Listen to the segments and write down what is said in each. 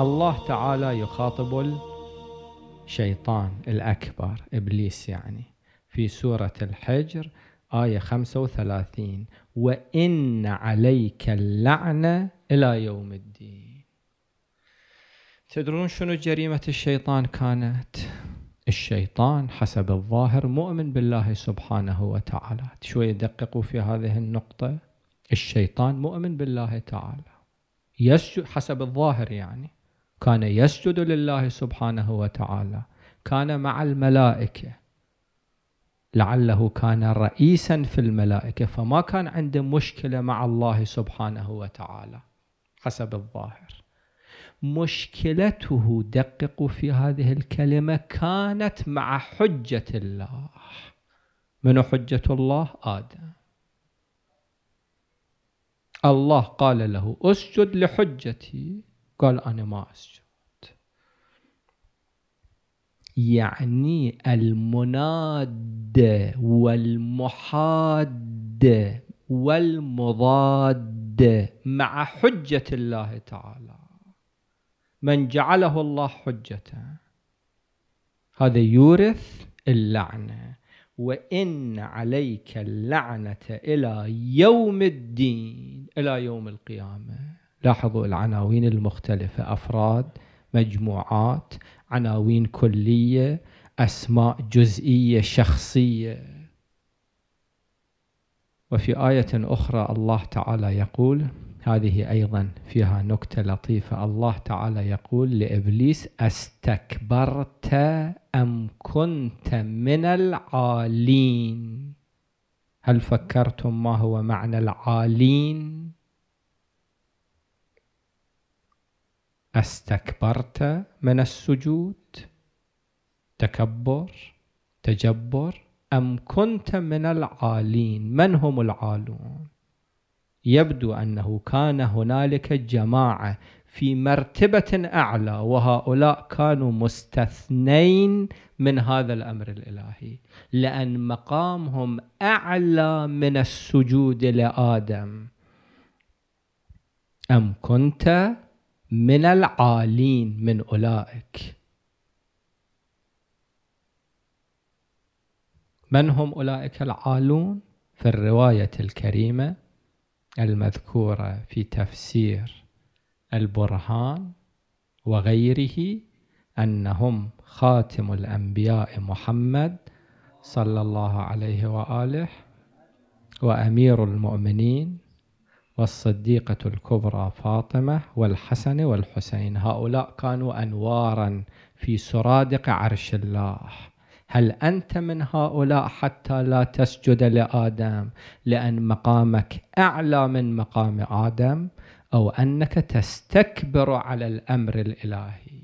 الله تعالى يخاطب الشيطان الأكبر إبليس يعني في سورة الحجر آية 35 وإن عليك اللعنة إلى يوم الدين تدرون شنو جريمة الشيطان كانت؟ الشيطان حسب الظاهر مؤمن بالله سبحانه وتعالى شوي دققوا في هذه النقطة الشيطان مؤمن بالله تعالى يسجد حسب الظاهر يعني كان يسجد لله سبحانه وتعالى كان مع الملائكة لعله كان رئيسا في الملائكة فما كان عنده مشكلة مع الله سبحانه وتعالى حسب الظاهر مشكلته دققوا في هذه الكلمة كانت مع حجة الله من حجة الله آدم الله قال له اسجد لحجتي قال أنا ما أسجد يعني المناد والمحاد والمضاد مع حجة الله تعالى من جعله الله حجة هذا يورث اللعنة وإن عليك اللعنة إلى يوم الدين إلى يوم القيامة لاحظوا العناوين المختلفة أفراد مجموعات عناوين كلية أسماء جزئية شخصية وفي آية أخرى الله تعالى يقول هذه أيضا فيها نكتة لطيفة الله تعالى يقول لإبليس استكبرت أم كنت من العالين هل فكرتم ما هو معنى العالين استكبرت من السجود تكبر تجبر ام كنت من العالين من هم العالون يبدو انه كان هنالك جماعه في مرتبه اعلى وهؤلاء كانوا مستثنين من هذا الامر الالهي لان مقامهم اعلى من السجود لادم ام كنت من العالين من أولئك من هم أولئك العالون في الرواية الكريمة المذكورة في تفسير البرهان وغيره أنهم خاتم الأنبياء محمد صلى الله عليه وآله وأمير المؤمنين والصديقة الكبرى فاطمة والحسن والحسين هؤلاء كانوا أنوارا في سرادق عرش الله هل أنت من هؤلاء حتى لا تسجد لآدم لأن مقامك أعلى من مقام آدم أو أنك تستكبر على الأمر الإلهي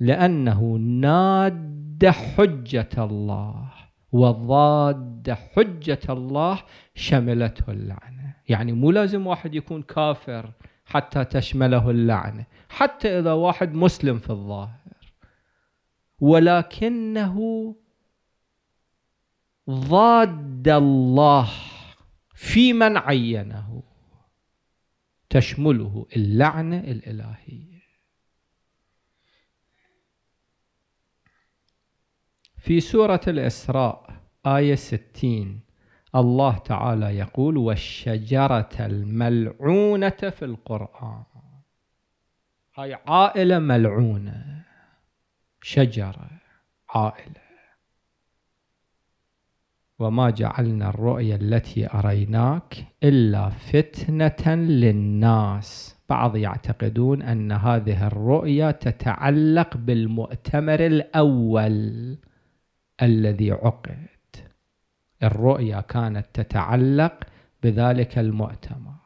لأنه ناد حجة الله وضاد حجة الله شملته اللعنة يعني مو لازم واحد يكون كافر حتى تشمله اللعنه حتى اذا واحد مسلم في الظاهر ولكنه ضاد الله في من عينه تشمله اللعنه الالهيه في سوره الاسراء ايه 60 الله تعالى يقول والشجرة الملعونة في القرآن هاي عائلة ملعونة شجرة عائلة وما جعلنا الرؤيا التي أريناك إلا فتنة للناس بعض يعتقدون أن هذه الرؤيا تتعلق بالمؤتمر الأول الذي عقد الرؤيا كانت تتعلق بذلك المؤتمر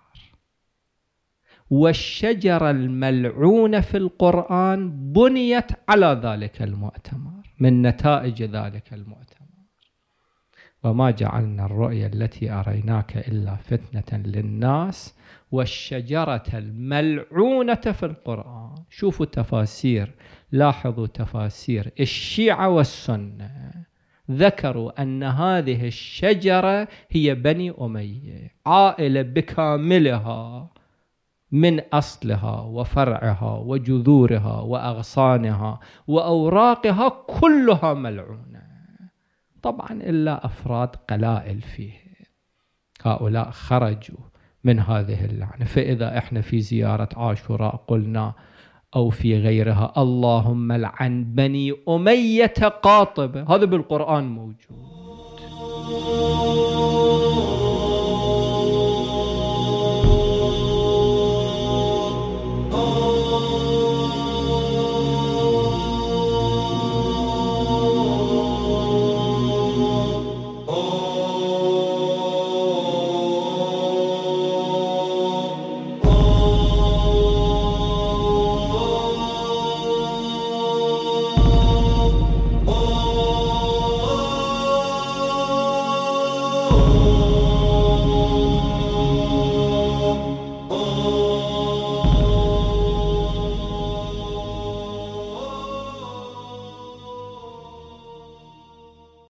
والشجرة الملعونة في القرآن بنيت على ذلك المؤتمر من نتائج ذلك المؤتمر وما جعلنا الرؤيا التي أريناك إلا فتنة للناس والشجرة الملعونة في القرآن شوفوا تفاسير لاحظوا تفاسير الشيعة والسنة ذكروا أن هذه الشجرة هي بني أمية عائلة بكاملها من أصلها وفرعها وجذورها وأغصانها وأوراقها كلها ملعونة طبعا إلا أفراد قلائل فيه هؤلاء خرجوا من هذه اللعنة فإذا إحنا في زيارة عاشوراء قلنا أو في غيرها اللهم لعن بني أمية قاطبة هذا بالقرآن موجود